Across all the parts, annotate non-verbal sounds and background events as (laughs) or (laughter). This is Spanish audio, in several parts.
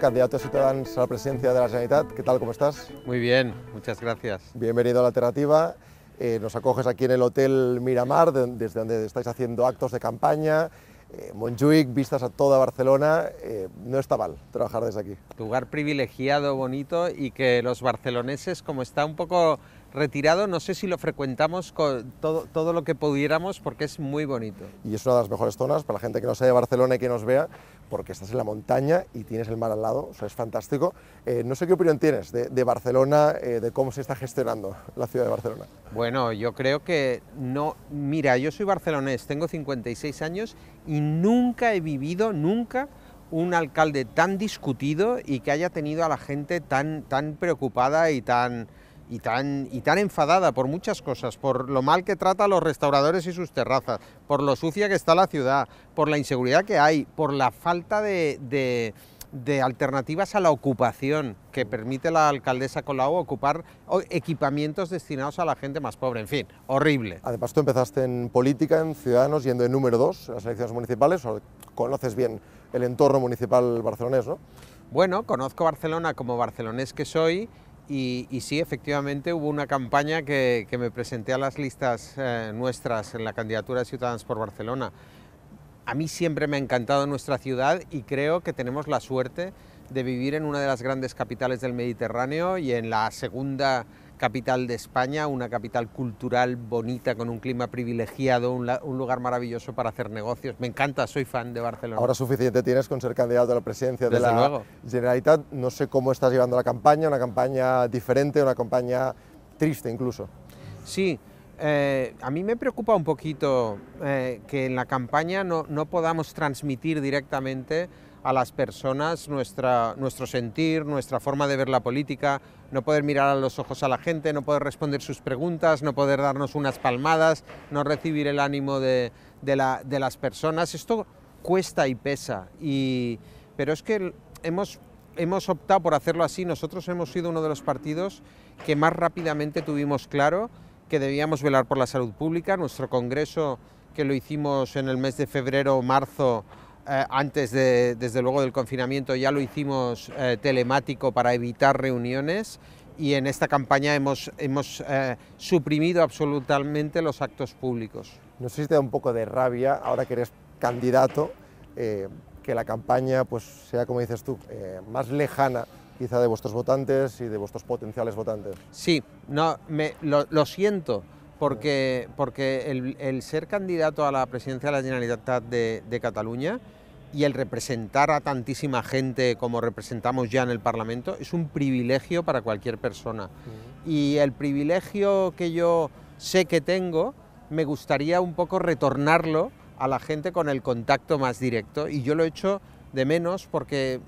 candidato a a la presidencia de la sanidad. ¿Qué tal, cómo estás? Muy bien, muchas gracias. Bienvenido a La Alternativa. Eh, nos acoges aquí en el Hotel Miramar, desde donde estáis haciendo actos de campaña. Eh, Monjuic, vistas a toda Barcelona, eh, no está mal trabajar desde aquí. Lugar privilegiado, bonito y que los barceloneses, como está un poco retirado, no sé si lo frecuentamos con todo, todo lo que pudiéramos porque es muy bonito. Y es una de las mejores zonas para la gente que no sea de Barcelona y que nos vea, porque estás en la montaña y tienes el mar al lado, o sea, es fantástico. Eh, no sé qué opinión tienes de, Barcelona, eh, de cómo se está gestionando (laughs) la ciudad de Barcelona. Bueno, yo creo que no, mira, yo soy barcelonés, tengo 56 años y nunca he vivido, nunca, un alcalde tan discutido y que haya tenido a la gente tan, tan preocupada y tan y tan, enfadada por muchas cosas, por lo mal que trata a los restauradores y sus terrazas, por lo sucia que está la ciudad, por la inseguridad que hay, por la falta de, alternativas a la ocupación que permite la alcaldesa Colau ocupar equipamientos destinados a la gente más pobre. En fin, horrible. Además, tú empezaste en política, en Ciudadanos, yendo de número dos en las elecciones municipales. conoces bien el entorno municipal barcelonés, ¿no? Bueno, conozco Barcelona como barcelonés que soy y, sí, efectivamente hubo una campaña que, me presenté a las listas eh, nuestras en la candidatura de Ciudadanos por Barcelona. A mí siempre me ha encantado nuestra ciudad y creo que tenemos la suerte de vivir en una de las grandes capitales del Mediterráneo y en la segunda capital de España, una capital cultural bonita, con un clima privilegiado, un, lugar maravilloso para hacer negocios. Me encanta, soy fan de Barcelona. Ahora suficiente tienes con ser candidato a la presidencia de la Generalitat. No sé cómo estás llevando la campaña, una campaña diferente, una campaña triste incluso. Sí. Eh, a mí me preocupa un poquito eh, que en la campaña no, no podamos transmitir directamente a las personas nuestra, nuestro sentir, nuestra forma de ver la política, no poder mirar a los ojos a la gente, no poder responder sus preguntas, no poder darnos unas palmadas, no recibir el ánimo de, las personas. Esto cuesta y pesa, y, pero es que hemos, hemos optado por hacerlo así. Nosotros hemos sido uno de los partidos que más rápidamente tuvimos claro que debíamos velar por la salud pública. Nuestro Congreso, que lo hicimos en el mes de febrero o marzo, eh, antes de, desde luego del confinamiento ya lo hicimos eh, telemático para evitar reuniones y en esta campaña hemos, hemos eh, suprimido absolutamente los actos públicos. No sé si te da un poco de rabia ahora que eres candidato, que la campaña pues, sea, como dices tú, más lejana quizá de vuestros votantes y de vuestros potenciales votantes. Sí, no, me, lo, siento porque, porque el, ser candidato a la presidencia de la Generalitat de, de Cataluña y el representar a tantísima gente como representamos ya en el Parlamento es un privilegio para cualquier persona. Y el privilegio que yo sé que tengo, me gustaría un poco retornarlo a la gente con el contacto más directo. Y yo lo he hecho de menos porque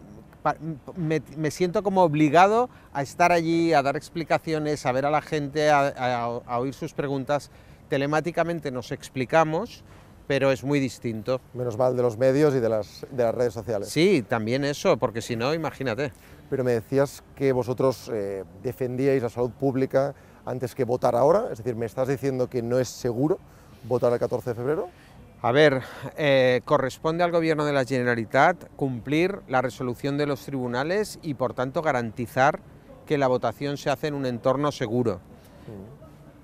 me, siento como obligado a estar allí, a dar explicaciones, a ver a la gente, a oír sus preguntas. Telemáticamente nos explicamos pero es muy distinto. Menos mal de los medios y de las, de las redes sociales. Sí, también eso, porque si no, imagínate. Pero me decías que vosotros eh, defendíais la salud pública antes que votar ahora, es decir, ¿me estás diciendo que no es seguro votar el 14 de febrero? A ver, eh, corresponde al Gobierno de la Generalitat cumplir la resolución de los tribunales y, por tanto, garantizar que la votación se hace en un entorno seguro. Mm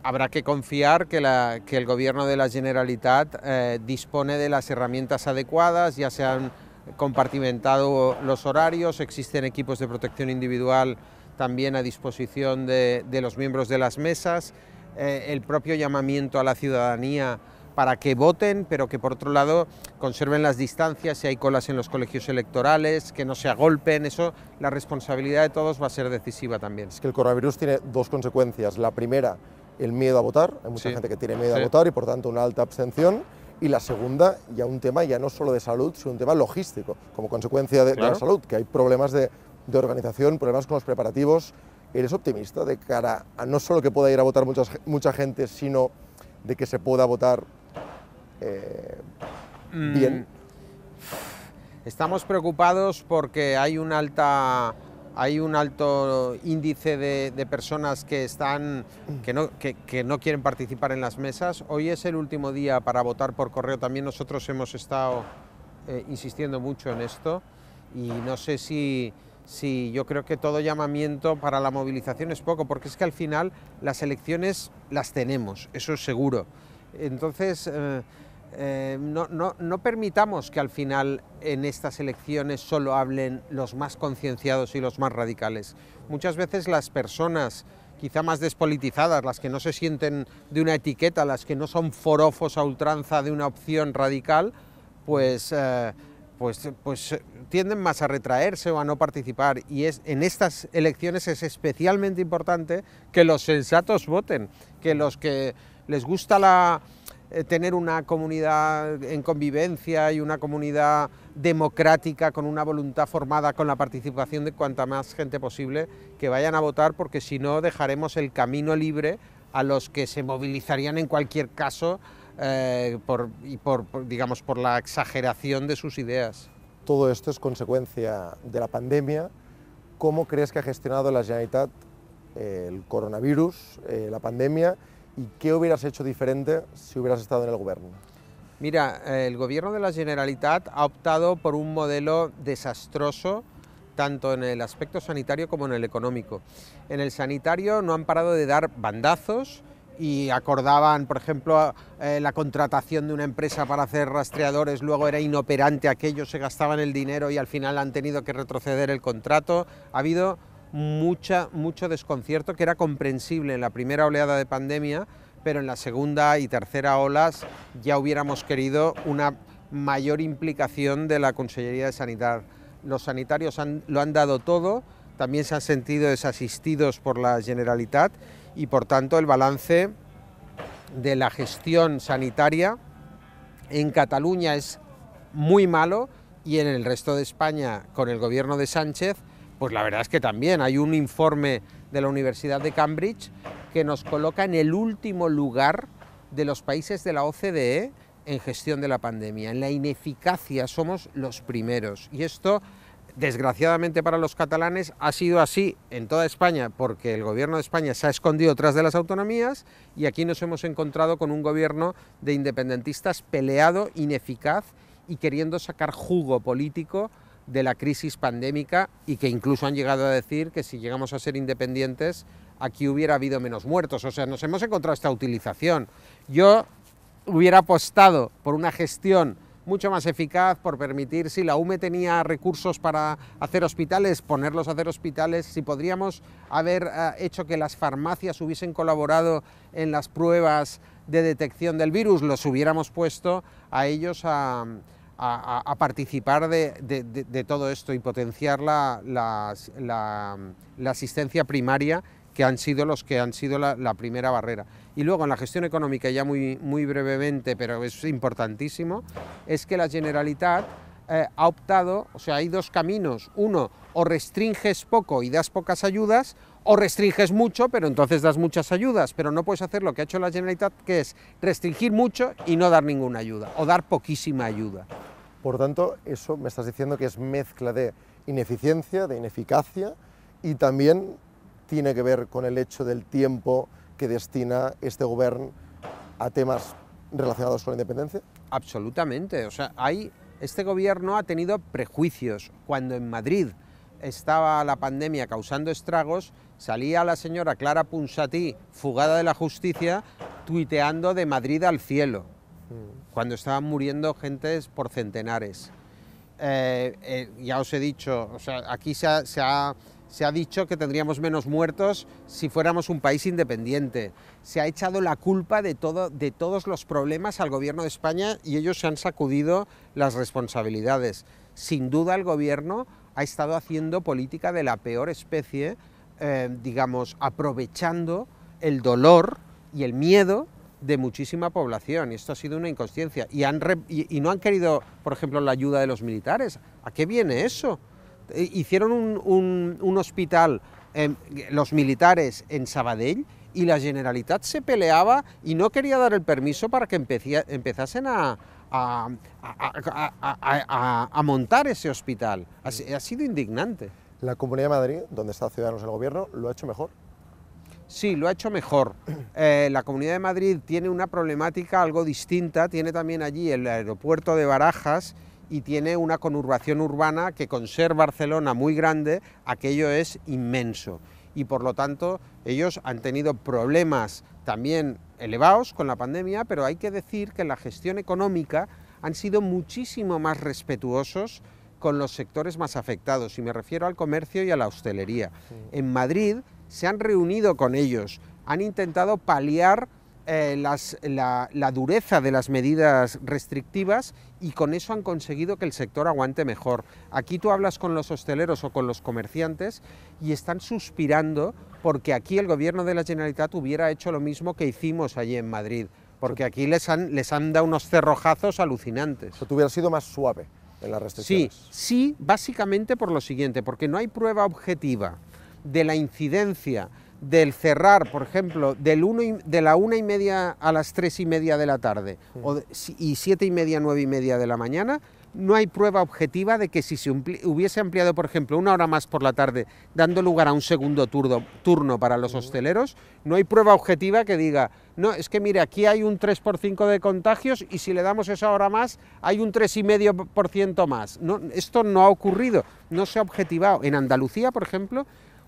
habrá que confiar que, el gobierno de la Generalitat eh, dispone de las herramientas adecuadas, ya se han compartimentado los horarios, existen equipos de protección individual también a disposición de, los miembros de las mesas, eh, el propio llamamiento a la ciudadanía para que voten, pero que por otro lado conserven las distancias, si hay colas en los colegios electorales, que no se agolpen, eso la responsabilidad de todos va a ser decisiva también. Es que el coronavirus tiene dos consecuencias. La primera, el miedo a votar, hay mucha gente que tiene miedo a votar y por tanto una alta abstención. Y la segunda, ya un tema ya no solo de salud, sino un tema logístico, como consecuencia de, la salud, que hay problemas de, organización, problemas con los preparativos. ¿Eres optimista de cara a no solo que pueda ir a votar mucha, mucha gente, sino de que se pueda votar eh, mm. bien? Estamos preocupados porque hay una alta hay un alto índice de, personas que, están, que, no, que, no quieren participar en las mesas. Hoy es el último día para votar por correo. También nosotros hemos estado eh, insistiendo mucho en esto y no sé si, si yo creo que todo llamamiento para la movilización es poco, porque es que al final las elecciones las tenemos, eso es seguro. Entonces... Eh, eh, no, no, permitamos que al final en estas elecciones solo hablen los más concienciados y los más radicales. Muchas veces las personas quizá más despolitizadas, las que no se sienten de una etiqueta, las que no son forofos a ultranza de una opción radical, pues, eh, pues, pues tienden más a retraerse o a no participar. Y es, en estas elecciones es especialmente importante que los sensatos voten, que los que les gusta la eh, tener una comunidad en convivencia y una comunidad democrática con una voluntad formada con la participación de cuanta más gente posible que vayan a votar porque si no dejaremos el camino libre a los que se movilizarían en cualquier caso eh, por, y digamos, por la exageración de sus ideas. Todo esto es consecuencia de la pandemia. ¿Cómo crees que ha gestionado la Generalitat eh, el coronavirus, la pandemia ¿Y qué hubieras hecho diferente si hubieras estado en el gobierno? Mira, el gobierno de la Generalitat ha optado por un modelo desastroso tanto en el aspecto sanitario como en el económico. En el sanitario no han parado de dar bandazos y acordaban, por ejemplo, eh, la contratación de una empresa para hacer rastreadores, luego era inoperante aquello, se gastaban el dinero y al final han tenido que retroceder el contrato. Ha habido mucha, mucho desconcierto que era comprensible en la primera oleada de pandemia, pero en la segunda y tercera olas ya hubiéramos querido una mayor implicación de la Consellería de Sanidad. Los sanitarios lo han dado todo, también se han sentido desasistidos por la Generalitat y por tanto el balance de la gestión sanitaria en Cataluña es muy malo y en el resto de España con el gobierno de Sánchez pues la verdad es que también hay un informe de la Universidad de Cambridge que nos coloca en el último lugar de los países de la OCDE en gestión de la pandemia. En la ineficacia somos los primeros. Y esto, desgraciadamente para los catalanes, ha sido así en toda España, porque el gobierno de España se ha escondido tras de las autonomías y aquí nos hemos encontrado con un gobierno de independentistas peleado, ineficaz y queriendo sacar jugo político de la crisis pandémica y que incluso han llegado a decir que si llegamos a ser independientes aquí hubiera habido menos muertos. O sea, nos hemos encontrado esta utilización. Yo hubiera apostado por una gestión mucho más eficaz por permitir, si la UME tenía recursos para hacer hospitales, ponerlos a hacer hospitales, si podríamos haber eh, hecho que las farmacias hubiesen colaborado en las pruebas de detección del virus, los hubiéramos puesto a ellos a, a, participar de, todo esto y potenciar la, asistencia primaria que han sido los que han sido la, primera barrera. Y luego en la gestión económica, ya muy, muy brevemente, pero es importantísimo, es que la Generalitat eh, ha optado, o sea, hay dos caminos. Uno, o restringes poco y das pocas ayudas, o restringes mucho, pero entonces das muchas ayudas, pero no puedes hacer lo que ha hecho la Generalitat, que es restringir mucho y no dar ninguna ayuda, o dar poquísima ayuda. Por tanto, eso me estás diciendo que es mezcla de ineficiencia, de ineficacia y también tiene que ver con el hecho del tiempo que destina este gobierno a temas relacionados con la independencia. Absolutamente, o sea, hay este gobierno ha tenido prejuicios cuando en Madrid estaba la pandemia causando estragos, salía la señora Clara Punsatí, fugada de la justicia, tuiteando de Madrid al cielo. Mm cuando estaban muriendo gentes por centenares. Eh, eh, ya os he dicho, o sea, aquí se ha, se, ha, se ha dicho que tendríamos menos muertos si fuéramos un país independiente. Se ha echado la culpa de, todo, de todos los problemas al gobierno de España y ellos se han sacudido las responsabilidades. Sin duda el gobierno ha estado haciendo política de la peor especie, eh, digamos, aprovechando el dolor y el miedo de muchísima población y esto ha sido una inconsciencia. Y, han y, no han querido, por ejemplo, la ayuda de los militares. ¿A qué viene eso? E, hicieron un, hospital, los militares, en Sabadell y la Generalitat se peleaba y no quería dar el permiso para que empezasen a, montar ese hospital. Ha, sido indignante. La Comunidad de Madrid, donde está Ciudadanos el Gobierno, lo ha hecho mejor sí, lo ha hecho mejor. (clears throat) Eh, la Comunidad de Madrid tiene una problemática algo distinta, tiene también allí el aeropuerto de Barajas y tiene una conurbación urbana que con ser Barcelona muy grande, aquello es inmenso. Y por lo tanto, ellos han tenido problemas también elevados con la pandemia, pero hay que decir que en la gestión económica han sido muchísimo más respetuosos con los sectores más afectados, y me refiero al comercio y a la hostelería. En Madrid se han reunido con ellos, han intentado paliar eh, la, dureza de las medidas restrictivas y con eso han conseguido que el sector aguante mejor. Aquí tú hablas con los hosteleros o con los comerciantes y están suspirando porque aquí el gobierno de la Generalitat hubiera hecho lo mismo que hicimos allí en Madrid, porque aquí les han, les han dado unos cerrojazos alucinantes. O hubiera sido más suave en las restricciones. Sí, sí, básicamente por lo siguiente, porque no hay prueba objetiva de la incidencia del cerrar, por ejemplo, del de la una y media a las tres y media de la tarde y siete y media, nueve y media de la mañana, no hay prueba objetiva de que si se hubiese ampliado, por ejemplo, una hora más por la tarde, dando lugar a un segundo turno, turno para los hosteleros, no hay prueba objetiva que diga, no, es que mire, aquí hay un 3% de contagios y si le damos esa hora más, hay un y medio por ciento más. esto no ha ocurrido, no se ha objetivado. En Andalucía, por ejemplo,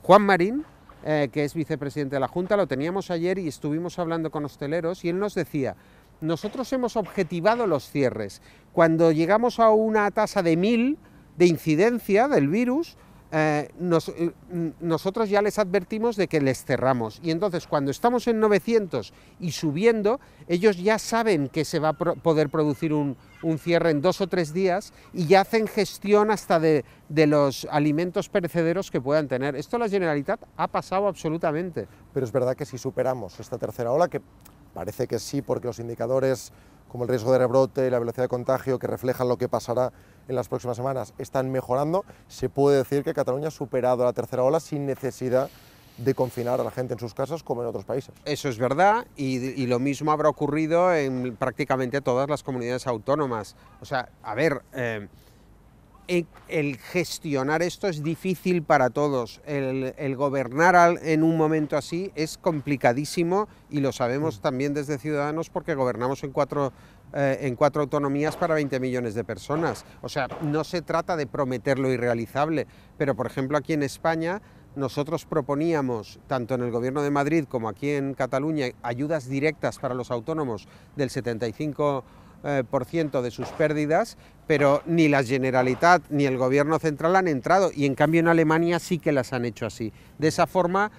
Juan Marín, eh, que es vicepresidente de la Junta, lo teníamos ayer y estuvimos hablando con hosteleros y él nos decía, nosotros hemos objetivado los cierres. Cuando llegamos a una tasa de mil de incidencia del virus, eh, eh, mm, nosotros ya les advertimos de que les cerramos. Y entonces cuando estamos en 900 y subiendo, ellos ya saben que se va a poder producir un, cierre en dos o tres días y ya hacen gestión hasta de, de, los alimentos perecederos que puedan tener. Esto la Generalitat ha pasado absolutamente. Pero es verdad que si superamos esta tercera ola, que Parece que sí, porque los indicadores como el riesgo de rebrote y la velocidad de contagio que reflejan lo que pasará en las próximas semanas están mejorando, se puede decir que Cataluña ha superado la tercera ola sin necesidad de confinar a la gente en sus casas como en otros países. Eso es verdad y, lo mismo habrá ocurrido en prácticamente todas las comunidades autónomas. O sea, a ver, eh, e, el gestionar esto es difícil para todos. El, gobernar en un momento así es complicadísimo y lo sabemos mm. también desde Ciudadanos porque gobernamos en cuatro, eh, en cuatro autonomías para 20 millones de personas. O sea, no se trata de prometer lo irrealizable, pero por ejemplo aquí en España nosotros proponíamos, tanto en el Gobierno de Madrid como aquí en Cataluña, ayudas directas para los autónomos del 75% ciento de sus pérdidas, pero ni la Generalitat ni el Gobierno Central han entrado y en cambio en Alemania sí que las han hecho así. De esa forma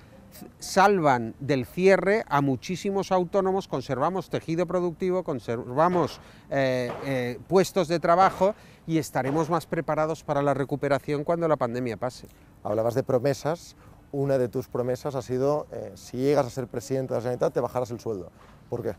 salvan del cierre a muchísimos autónomos, conservamos tejido productivo, conservamos eh, eh, puestos de trabajo y estaremos más preparados para la recuperación cuando la pandemia pase. Hablabas de promesas, una de tus promesas ha sido, eh, si llegas a ser presidente de la Generalitat, te bajarás el sueldo. ¿Por qué?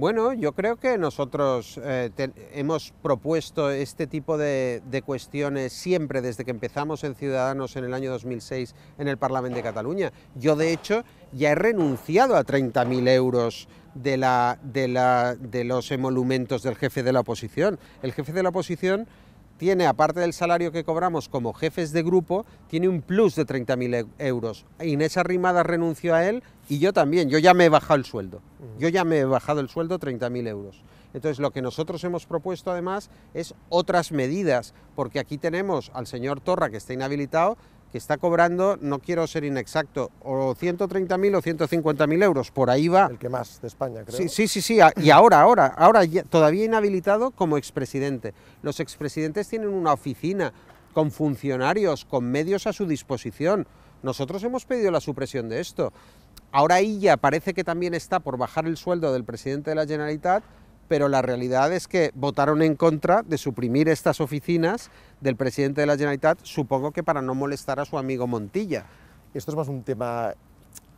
Bueno, yo creo que nosotros eh, hemos propuesto este tipo de, cuestiones siempre desde que empezamos en Ciudadanos en el año 2006 en el Parlamento de Cataluña. Yo, de hecho, ya he renunciado a 30.000 euros de, de los emolumentos del jefe de la oposición. El jefe de la oposición tiene, aparte del salario que cobramos como jefes de grupo, tiene un plus de 30.000 euros. Inés Arrimadas renunció a él y yo también, yo ya me he bajado el sueldo. Yo ya me he bajado el sueldo 30.000 euros. Entonces, lo que nosotros hemos propuesto además es otras medidas, porque aquí tenemos al señor Torra, que está inhabilitado, que está cobrando, no quiero ser inexacto, o 130.000 o 150.000 euros, por ahí va. El que más de España, creo. Sí, sí, sí, y ahora, ahora, ahora todavía inhabilitado como expresidente. Los expresidentes tienen una oficina con funcionarios, con medios a su disposición. Nosotros hemos pedido la supresión de esto. Ahora ella parece que también está por bajar el sueldo del presidente de la Generalitat, pero la realidad es que votaron en contra de suprimir estas oficinas del presidente de la Generalitat, supongo que para no molestar a su amigo Montilla. Esto es más un tema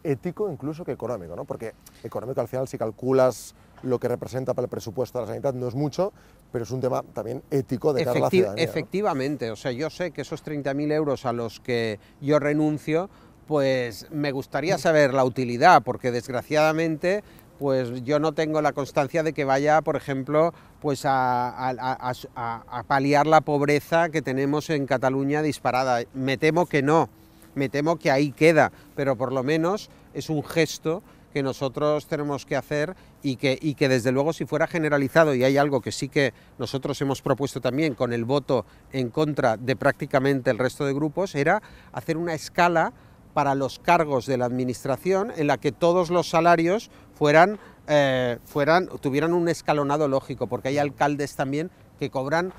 ético incluso que económico, ¿no? Porque económico al final si calculas lo que representa para el presupuesto de la sanidad no es mucho, pero es un tema también ético de cara a la ciudadanía. Efectivamente, o sea, yo sé que esos 30.000 euros a los que yo renuncio, pues me gustaría saber la utilidad, porque desgraciadamente pues yo no tengo la constancia de que vaya, por ejemplo, pues a, paliar la pobreza que tenemos en Cataluña disparada. Me temo que no, me temo que ahí queda, pero por lo menos es un gesto que nosotros tenemos que hacer y que, y que desde luego si fuera generalizado, y hay algo que sí que nosotros hemos propuesto también con el voto en contra de prácticamente el resto de grupos, era hacer una escala para los cargos de la administración en la que todos los salarios eh, fueran, tuvieran un escalonado lógico, porque hay alcaldes también que cobran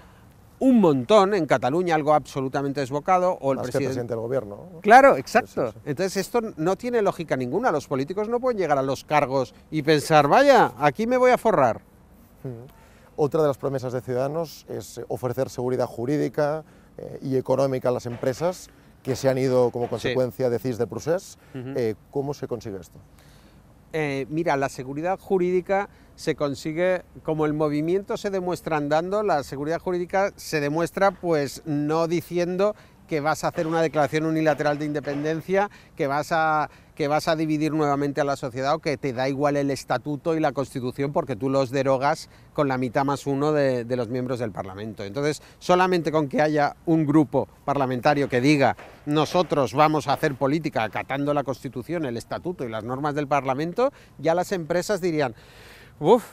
un montón en Cataluña, algo absolutamente desbocado, o el, presidente... del gobierno. Claro, exacto. Entonces esto no tiene lógica ninguna, los políticos no pueden llegar a los cargos y pensar, vaya, aquí me voy a forrar. Mm. Otra de las promesas de Ciudadanos es eh, ofrecer seguridad jurídica eh, y económica a las empresas que se han ido como consecuencia, decís, CIS de ¿Cómo se consigue esto? Eh, mira, la seguridad jurídica se consigue, como el movimiento se demuestra andando, la seguridad jurídica se demuestra pues no diciendo que vas a hacer una declaración unilateral de independencia, que vas a que vas a dividir nuevamente a la sociedad o que te da igual el estatuto y la constitución porque tú los derogas con la mitad más uno de, de, los miembros del Parlamento. Entonces, solamente con que haya un grupo parlamentario que diga nosotros vamos a hacer política acatando la constitución, el estatuto y las normas del Parlamento, ya las empresas dirían, uff,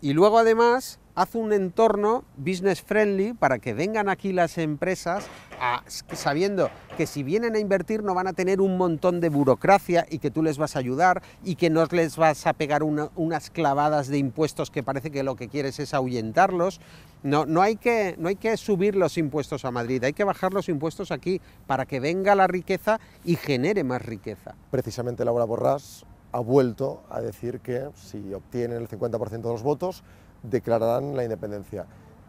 y luego además hace un entorno business friendly para que vengan aquí las empresas sabiendo que si vienen a invertir no van a tener un montón de burocracia y que tú les vas a ayudar y que no les vas a pegar unas clavadas de impuestos que parece que lo que quieres es ahuyentarlos. No, no, hay que, no hay que subir los impuestos a Madrid, hay que bajar los impuestos aquí para que venga la riqueza y genere más riqueza. Precisamente Laura Borrás ha vuelto a decir que si obtienen el 50% de los votos, declararán la independencia.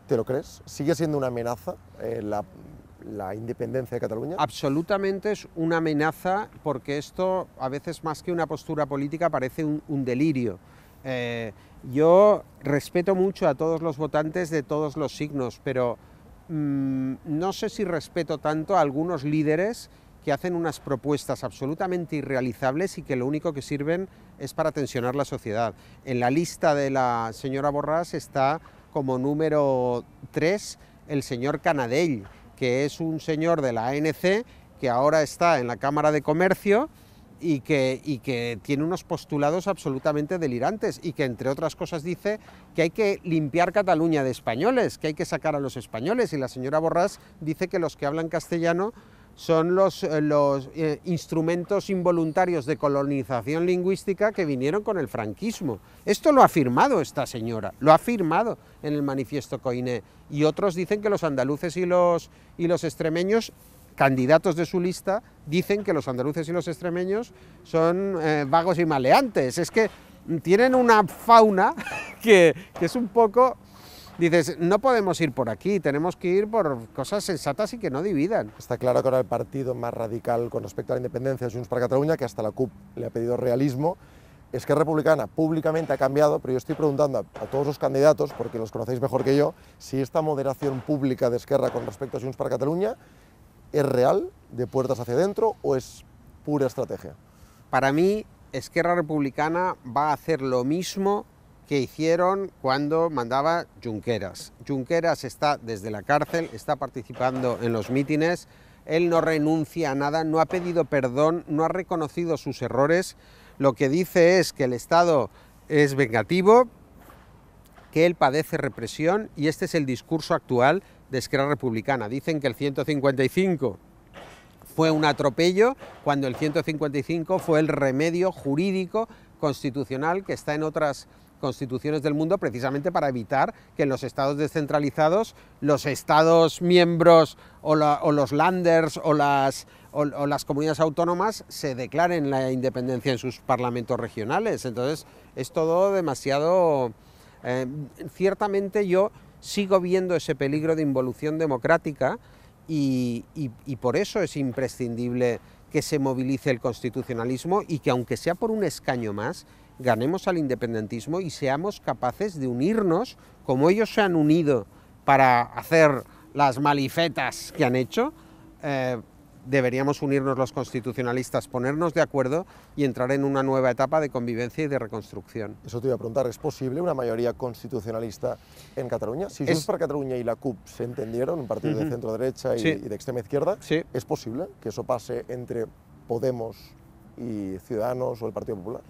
¿Te lo crees? ¿Sigue siendo una amenaza eh, la, independencia de Cataluña? Absolutamente es una amenaza porque esto a veces más que una postura política parece un, delirio. Eh, yo respeto mucho a todos los votantes de todos los signos, pero mm, no sé si respeto tanto a algunos líderes que hacen unas propuestas absolutamente irrealizables y que lo único que sirven es para tensionar la sociedad. En la lista de la señora Borrás está como número 3 el señor Canadell, que es un señor de la ANC que ahora está en la Cámara de Comercio y que, y que tiene unos postulados absolutamente delirantes y que, entre otras cosas, dice que hay que limpiar Cataluña de españoles, que hay que sacar a los españoles. Y la señora Borrás dice que los que hablan castellano son los, eh, los eh, instrumentos involuntarios de colonización lingüística que vinieron con el franquismo. Esto lo ha afirmado esta señora, lo ha firmado en el manifiesto Coiné. Y otros dicen que los andaluces y los, y los extremeños, candidatos de su lista, dicen que los andaluces y los extremeños son eh, vagos y maleantes. Es que tienen una fauna (laughs) que, que es un poco dices, no podemos ir por aquí, tenemos que ir por cosas sensatas y que no dividan. Está claro que ahora el partido más radical con respecto a la independencia es Junts para Catalunya, que hasta la CUP le ha pedido realismo. Es que Republicana públicamente ha cambiado, pero yo estoy preguntando a, todos los candidatos, porque los conocéis mejor que yo, si esta moderación pública de Esquerra con respecto a Junts para Cataluña es real, de puertas hacia adentro, o es pura estrategia. Para mí, Esquerra Republicana va a hacer lo mismo que hicieron cuando mandaba Junqueras. Junqueras está desde la cárcel, está participando en los mítines, él no renuncia a nada, no ha pedido perdón, no ha reconocido sus errores, lo que dice es que el Estado es vengativo, que él padece represión y este es el discurso actual de Esquerra Republicana. Dicen que el 155 fue un atropello cuando el 155 fue el remedio jurídico constitucional que está en otras constituciones del mundo precisamente para evitar que en los estados descentralizados los estados miembros o, los landers o las, las comunidades autónomas se declaren la independencia en sus parlamentos regionales. Entonces es todo demasiado... Eh, ciertamente yo sigo viendo ese peligro de involución democrática y por eso es imprescindible que se movilice el constitucionalismo y que aunque sea por un escaño más, ganemos al independentismo y seamos capaces de unirnos como ellos se han unido para hacer las malifetas que han hecho. Eh, deberíamos unirnos los constitucionalistas, ponernos de acuerdo y entrar en una nueva etapa de convivencia y de reconstrucción. Eso te iba a preguntar, ¿es posible una mayoría constitucionalista en Cataluña? Si es... para Cataluña y la CUP se entendieron, un partido de centro derecha y, de extrema izquierda, ¿es posible que eso pase entre Podemos y Ciudadanos o el Partido Popular?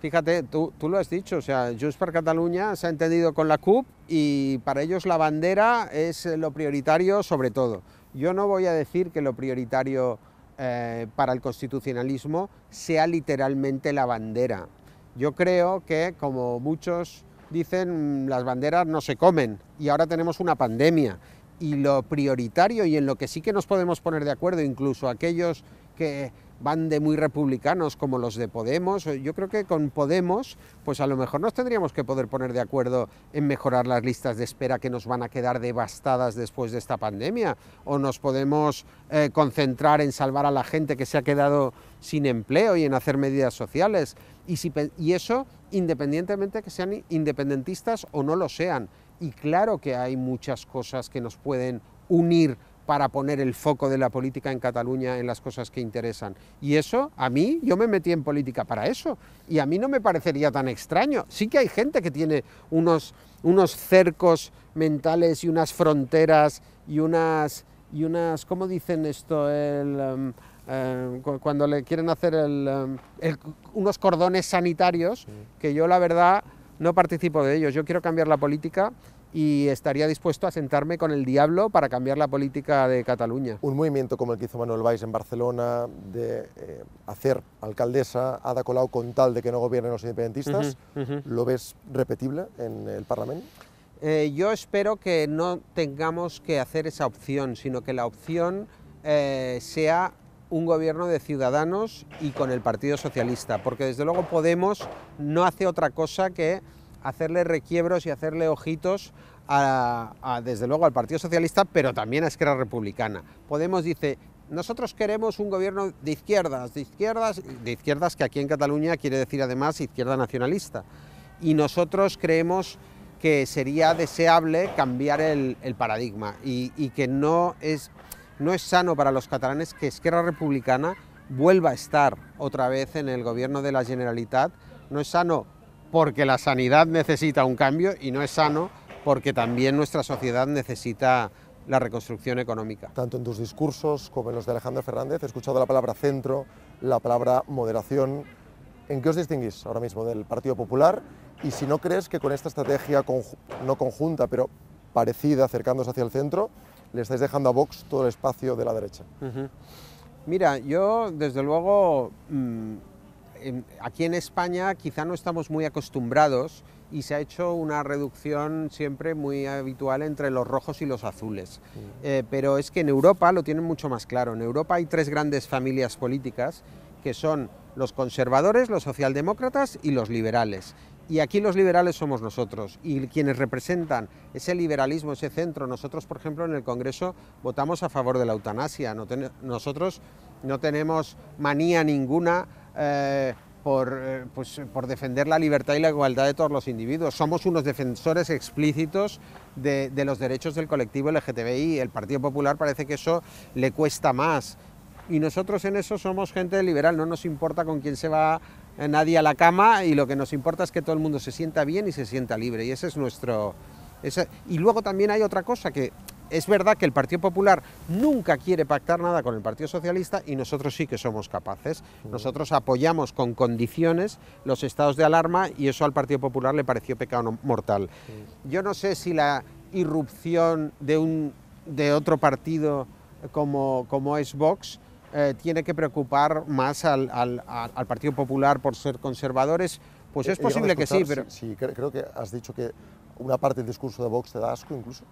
Fíjate, tú, tú, lo has dicho, o sea, Junts per Catalunya se ha entendido con la CUP y para ellos la bandera es lo prioritario sobre todo. Yo no voy a decir que lo prioritario eh, para el constitucionalismo sea literalmente la bandera. Yo creo que, como muchos dicen, las banderas no se comen y ahora tenemos una pandemia y lo prioritario y en lo que sí que nos podemos poner de acuerdo, incluso aquellos que van de muy republicanos como los de Podemos. Eh, yo creo que con Podemos, pues a lo mejor nos tendríamos que poder poner de acuerdo en mejorar las listas de espera que nos van a quedar devastadas después de esta pandemia, o nos podemos eh, concentrar en salvar a la gente que se ha quedado sin empleo y en hacer medidas sociales. Y, y eso independientemente que sean independentistas o no lo sean. Y claro que hay muchas cosas que nos pueden unir para poner el foco de la política en Cataluña en las cosas que interesan. Y eso, a mí, yo me metí en política para eso. Y a mí no me parecería tan extraño. Sí que hay gente que tiene unos, unos cercos mentales y unas fronteras y unas, y unas ¿cómo dicen esto? El, em, em, cuando le quieren hacer em, unos cordones sanitarios, que yo la verdad no participo de ellos. Yo quiero cambiar la política y estaría dispuesto a sentarme con el diablo para cambiar la política de Cataluña. Un movimiento como el que hizo Manuel Valls en Barcelona de eh, hacer alcaldesa Ada Colau con tal de que no gobiernen los independentistas, ¿lo ves repetible en el Parlamento? Eh, yo espero que no tengamos que hacer esa opción, sino que la opción eh, sea un gobierno de ciudadanos y con el Partido Socialista, porque desde luego Podemos no hace otra cosa que hacerle requiebros y hacerle ojitos desde luego al Partido Socialista, pero también a Esquerra Republicana. Podemos dice, nosotros queremos un gobierno de izquierdas, de izquierdas, de izquierdas que aquí en Cataluña quiere decir además izquierda nacionalista. Y nosotros creemos que sería deseable cambiar el, paradigma y, que no es, no es sano para los catalanes que Esquerra Republicana vuelva a estar otra vez en el gobierno de la Generalitat. No es sano porque la sanidad necesita un cambio y no es sano porque también nuestra sociedad necesita la reconstrucción económica. Tanto en tus discursos como en los de Alejandro Fernández he escuchado la palabra centro, la palabra moderación. ¿En qué os distinguís ahora mismo del Partido Popular? Y si no crees que con esta estrategia no conjunta, pero parecida, acercándose hacia el centro, le estáis dejando a Vox todo el espacio de la derecha. Mira, yo desde luego mm, aquí en España quizá no estamos muy acostumbrados y se ha hecho una reducción siempre muy habitual entre los rojos y los azules. Mm. Eh, pero es que en Europa lo tienen mucho más claro. En Europa hay tres grandes familias políticas que son los conservadores, los socialdemócratas y los liberales. Y aquí los liberales somos nosotros y quienes representan ese liberalismo, ese centro. Nosotros, por ejemplo, en el Congreso votamos a favor de la eutanasia. nosotros no tenemos manía ninguna eh, por, eh, pues, eh, por, defender la libertad y la igualdad de todos los individuos. Somos unos defensores explícitos de, los derechos del colectivo LGTBI. El Partido Popular parece que eso le cuesta más. Y nosotros en eso somos gente liberal, no nos importa con quién se va nadie a la cama y lo que nos importa es que todo el mundo se sienta bien y se sienta libre. Y ese es nuestro... Y luego también hay otra cosa que es verdad que el Partido Popular nunca quiere pactar nada con el Partido Socialista y nosotros sí que somos capaces. Nosotros apoyamos con condiciones los estados de alarma y eso al Partido Popular le pareció pecado mortal. Yo no sé si la irrupción de, un, de otro partido como, como es Vox eh, tiene que preocupar más al, Partido Popular por ser conservadores. Pues eh, es posible que sí, pero... sí, creo que has dicho que una parte del discurso de Vox te da asco incluso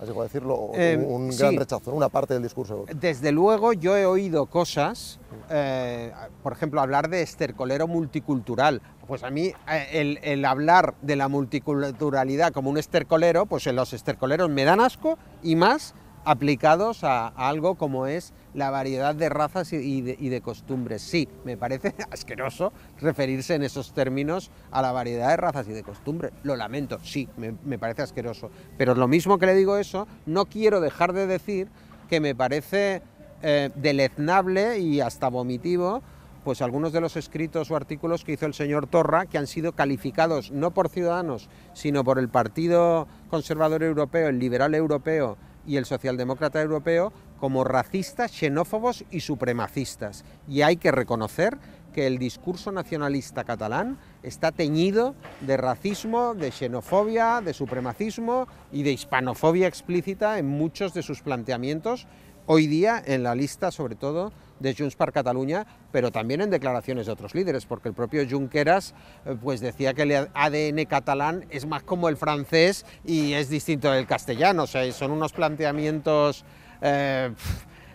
así como decirlo, eh, un gran rechazo, una parte del discurso. Desde luego yo he oído cosas, eh, por ejemplo, hablar de estercolero multicultural. Pues a mí eh, el, hablar de la multiculturalidad como un estercolero, pues en los estercoleros me dan asco y más aplicados a, algo como es la variedad de razas y, de, costumbres. Sí, me parece (laughs) asqueroso referirse en esos términos a la variedad de razas y de costumbres. Lo lamento, sí, me, parece asqueroso. Pero lo mismo que le digo eso, no quiero dejar de decir que me parece eh, deleznable y hasta vomitivo pues algunos de los escritos o artículos que hizo el señor Torra, que han sido calificados no por Ciudadanos, sino por el Partido Conservador Europeo, el Liberal Europeo, y el socialdemócrata europeo como racistas, xenófobos y supremacistas. Y hay que reconocer que el discurso nacionalista catalán está teñido de racismo, de xenofobia, de supremacismo y de hispanofobia explícita en muchos de sus planteamientos, hoy día en la lista sobre todo de Junts per Catalunya, pero también en declaraciones de otros líderes, porque el propio Junqueras eh, pues decía que el ADN catalán es más como el francés y es distinto del castellano, o sea, son unos planteamientos eh,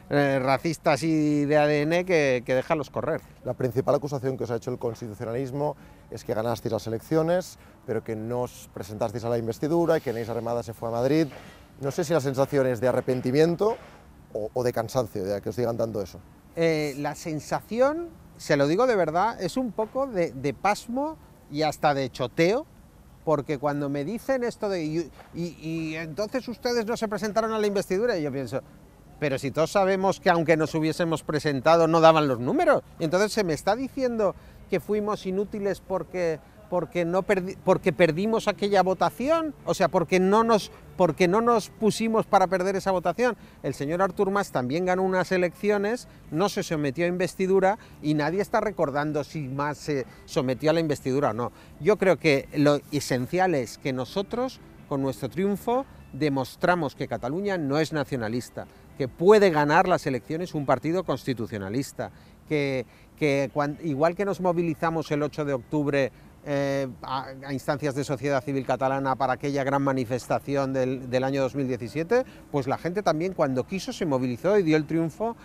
eh, racistas y de ADN que, que correr. La principal acusación que os ha hecho el constitucionalismo es que ganasteis las elecciones, pero que no os presentasteis a la investidura y que Neis Armada se fue a Madrid. No sé si la sensación es de arrepentimiento o, o de cansancio, ya que os digan tanto eso. Eh, la sensación, se lo digo de verdad, es un poco de, pasmo y hasta de choteo, porque cuando me dicen esto de, y, entonces ustedes no se presentaron a la investidura, y yo pienso, pero si todos sabemos que aunque nos hubiésemos presentado no daban los números, entonces se me está diciendo que fuimos inútiles porque, porque, no porque perdimos aquella votación, o sea, porque no nos porque no nos pusimos para perder esa votación. El señor Artur Mas también ganó unas elecciones, no se sometió a investidura y nadie está recordando si más se sometió a la investidura o no. Yo creo que lo esencial es que nosotros, con nuestro triunfo, demostramos que Cataluña no es nacionalista, que puede ganar las elecciones un partido constitucionalista, que, igual que nos movilizamos el 8 de octubre eh, a, instancias de sociedad civil catalana para aquella gran manifestación del, año 2017, pues la gente también cuando quiso se movilizó y dio el triunfo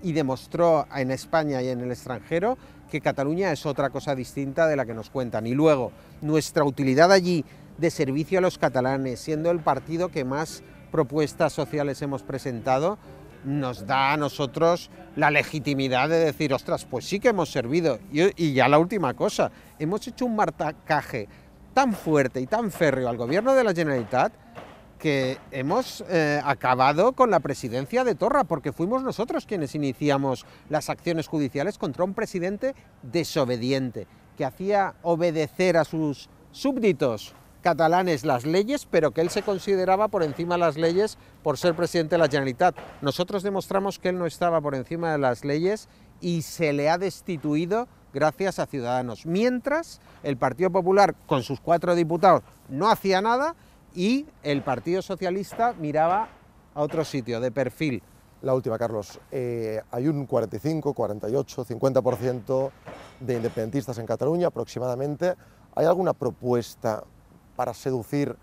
y demostró en España y en el extranjero que Cataluña es otra cosa distinta de la que nos cuentan. Y luego, nuestra utilidad allí de servicio a los catalanes, siendo el partido que más propuestas sociales hemos presentado, nos da a nosotros la legitimidad de decir, ostras, pues sí que hemos servido. Y, ya la última cosa, hemos hecho un martacaje tan fuerte y tan férreo al gobierno de la Generalitat que hemos eh, acabado con la presidencia de Torra, porque fuimos nosotros quienes iniciamos las acciones judiciales contra un presidente desobediente, que hacía obedecer a sus súbditos catalanes las leyes, pero que él se consideraba por encima de las leyes por ser presidente de la Generalitat. Nosotros demostramos que él no estaba por encima de las leyes y se le ha destituido gracias a Ciudadanos. Mientras el Partido Popular, con sus cuatro diputados, no hacía nada y el Partido Socialista miraba a otro sitio, de perfil. La última, Carlos. Eh, hay un 45, 48, 50% de independentistas en Cataluña aproximadamente. ¿Hay alguna propuesta para seducir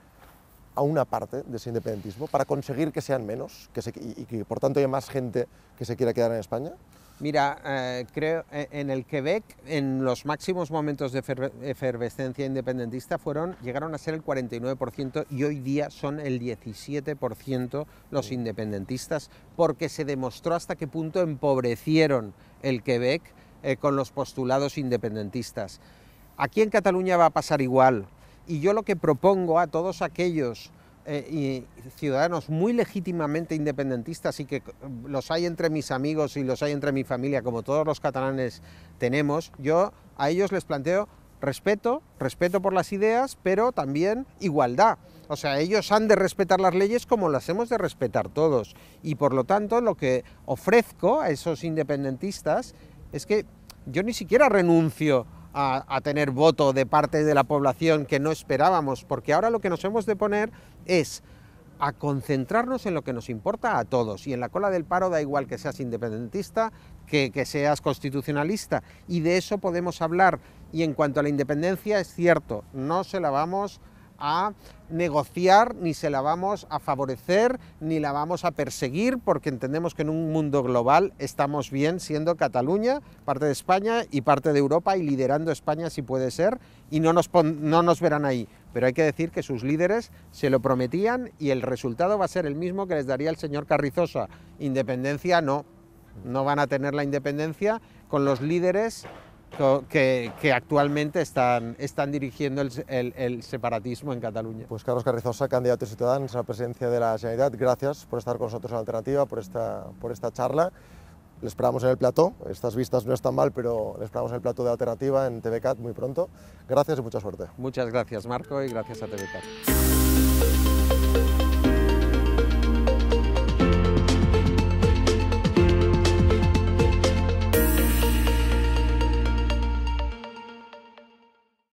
a una parte de ese independentismo, para conseguir que sean menos que y, que por tanto haya más gente que se quiera quedar en España? Mira, eh, creo creo eh, en el Quebec, en los máximos momentos de efervescencia independentista fueron, llegaron a ser el 49% y hoy día son el 17% los independentistas, porque se demostró hasta qué punto empobrecieron el Quebec eh, con los postulados independentistas. Aquí en Cataluña va a pasar igual. Y yo lo que propongo a todos aquellos eh, ciudadanos muy legítimamente independentistas y que eh, los hay entre mis amigos y los hay entre mi familia, como todos los catalanes tenemos, yo a ellos les planteo respeto, respeto por las ideas, pero también igualdad. O sea, ellos han de respetar las leyes como las hemos de respetar todos. Y por lo tanto, lo que ofrezco a esos independentistas es que yo ni siquiera renuncio a, tener voto de parte de la población que no esperábamos, porque ahora lo que nos hemos de poner es a concentrarnos en lo que nos importa a todos. Y en la cola del paro da igual que seas independentista, que, que seas constitucionalista. Y de eso podemos hablar. Y en cuanto a la independencia, es cierto, no se la vamos a negociar, ni se la vamos a favorecer, ni la vamos a perseguir, porque entendemos que en un mundo global estamos bien siendo Cataluña, parte de España y parte de Europa, y liderando España si puede ser, y no nos, no nos verán ahí. Pero hay que decir que sus líderes se lo prometían y el resultado va a ser el mismo que les daría el señor Carrizosa. Independencia no, no van a tener la independencia con los líderes que, actualmente están, están dirigiendo el, separatismo en Cataluña. Pues Carlos Carrizosa, candidato de Ciudadanos a la presidencia de la Generalitat, gracias por estar con nosotros en Alternativa, por esta, por esta charla. Le esperamos en el plató, estas vistas no están mal, pero le esperamos en el plató de Alternativa en TVCAT muy pronto. Gracias y mucha suerte. Muchas gracias Marco y gracias a TVCAT.